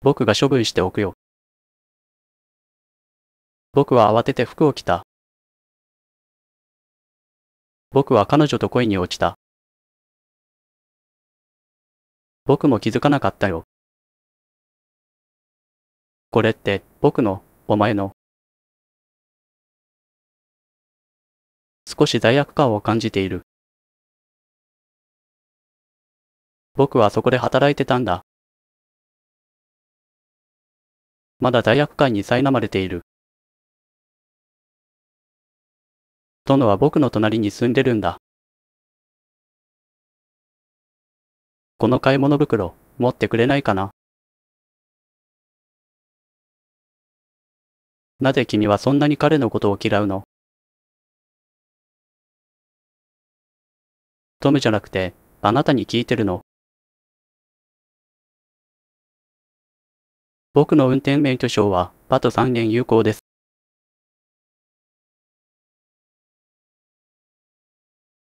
僕が処分しておくよ。僕は慌てて服を着た。僕は彼女と恋に落ちた。僕も気づかなかったよ。これって、僕の、お前の。少し罪悪感を感じている。僕はそこで働いてたんだ。まだ罪悪感に苛まれている。殿は僕の隣に住んでるんだ。この買い物袋、持ってくれないかななぜ君はそんなに彼のことを嫌うのトムじゃなくて、あなたに聞いてるの。僕の運転免許証は、あと3年有効です。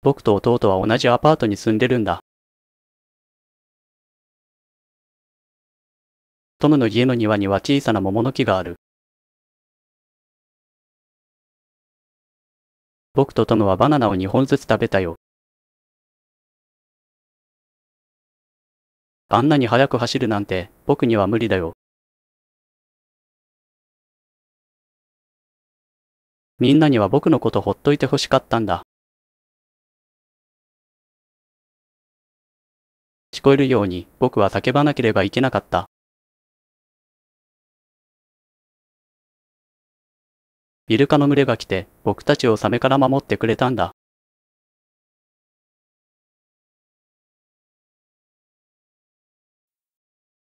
僕と弟は同じアパートに住んでるんだ。トムの家の庭には小さな桃の木がある。僕とトムはバナナを2本ずつ食べたよ。あんなに速く走るなんて、僕には無理だよ。みんなには僕のことほっといてほしかったんだ。聞こえるように僕は叫ばなければいけなかった。イルカの群れが来て僕たちをサメから守ってくれたんだ。